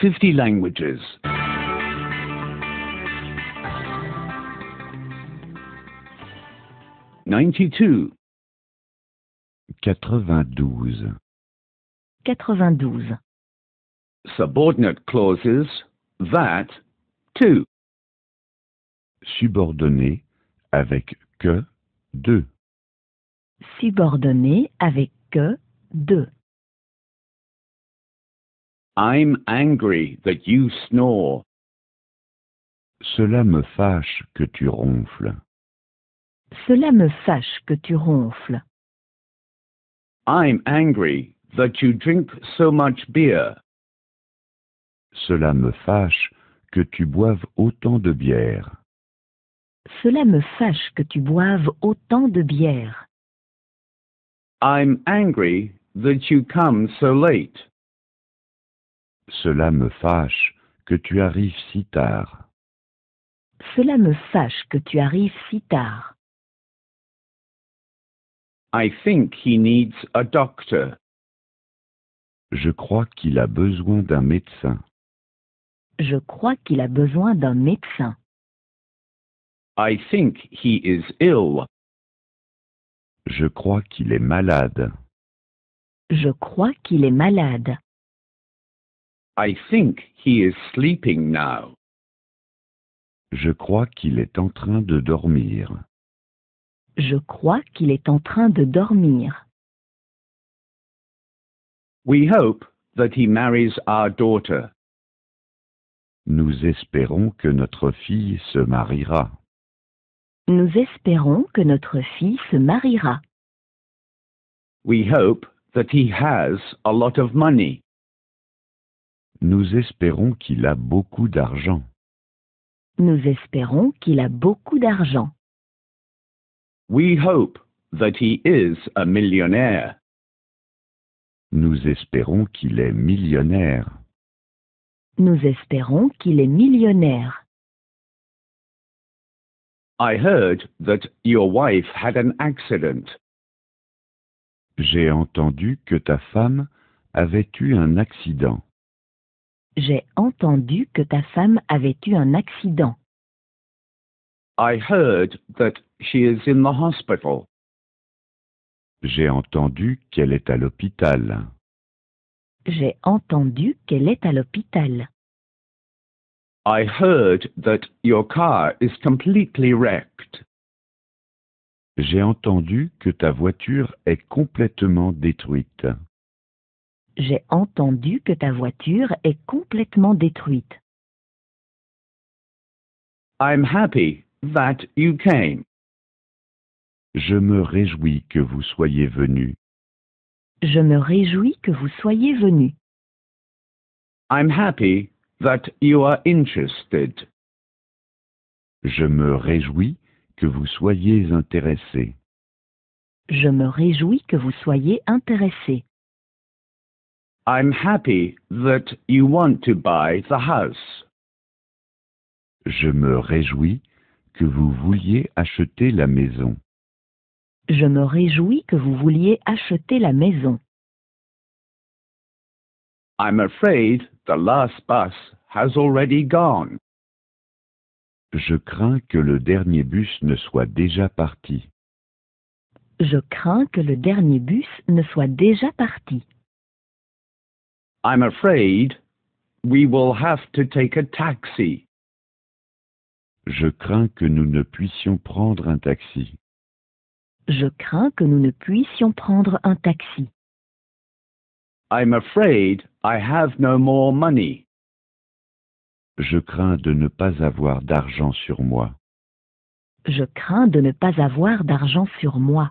50 languages. Ninety-two. Quatre-vingt-douze. Quatre-vingt-douze. Subordinate clauses. That. Two. Subordonné avec que deux. Subordonné avec que deux. I'm angry that you snore. Cela me fâche que tu ronfles. Cela me fâche que tu ronfles. I'm angry that you drink so much beer. Cela me fâche que tu boives autant de bière. Cela me fâche que tu boives autant de bière. I'm angry that you come so late. Cela me fâche que tu arrives si tard. Cela me fâche que tu arrives si tard. I think he needs a doctor. Je crois qu'il a besoin d'un médecin. Je crois qu'il a besoin d'un médecin. I think he is ill. Je crois qu'il est malade. Je crois qu'il est malade. I think he is sleeping now. Je crois qu'il est en train de dormir. Je crois qu'il est en train de dormir. We hope that he marries our daughter. Nous espérons que notre fille se mariera. Nous espérons que notre fille se mariera. We hope that he has a lot of money. Nous espérons qu'il a beaucoup d'argent. Nous espérons qu'il a beaucoup d'argent. We hope that he is a millionaire. Nous espérons qu'il est millionnaire. Nous espérons qu'il est millionnaire. I heard that your wife had an accident. J'ai entendu que ta femme avait eu un accident. J'ai entendu que ta femme avait eu un accident. J'ai entendu qu'elle est à l'hôpital. J'ai entendu qu'elle est à l'hôpital. J'ai entendu que ta voiture est complètement détruite. J'ai entendu que ta voiture est complètement détruite. I'm happy that you came. Je me réjouis que vous soyez venu. Je me réjouis que vous soyez venu. I'm happy that you are interested. Je me réjouis que vous soyez intéressé. Je me réjouis que vous soyez intéressé. I'm happy that you want to buy the house. Je me réjouis que vous vouliez acheter la maison. Je me réjouis que vous vouliez acheter la maison. I'm afraid the last bus has already gone. Je crains que le dernier bus ne soit déjà parti. Je crains que le dernier bus ne soit déjà parti. I'm afraid we will have to take a taxi. Je crains que nous ne puissions prendre un taxi. Je crains que nous ne puissions prendre un taxi. I'm afraid I have no more money. Je crains de ne pas avoir d'argent sur moi. Je crains de ne pas avoir d'argent sur moi.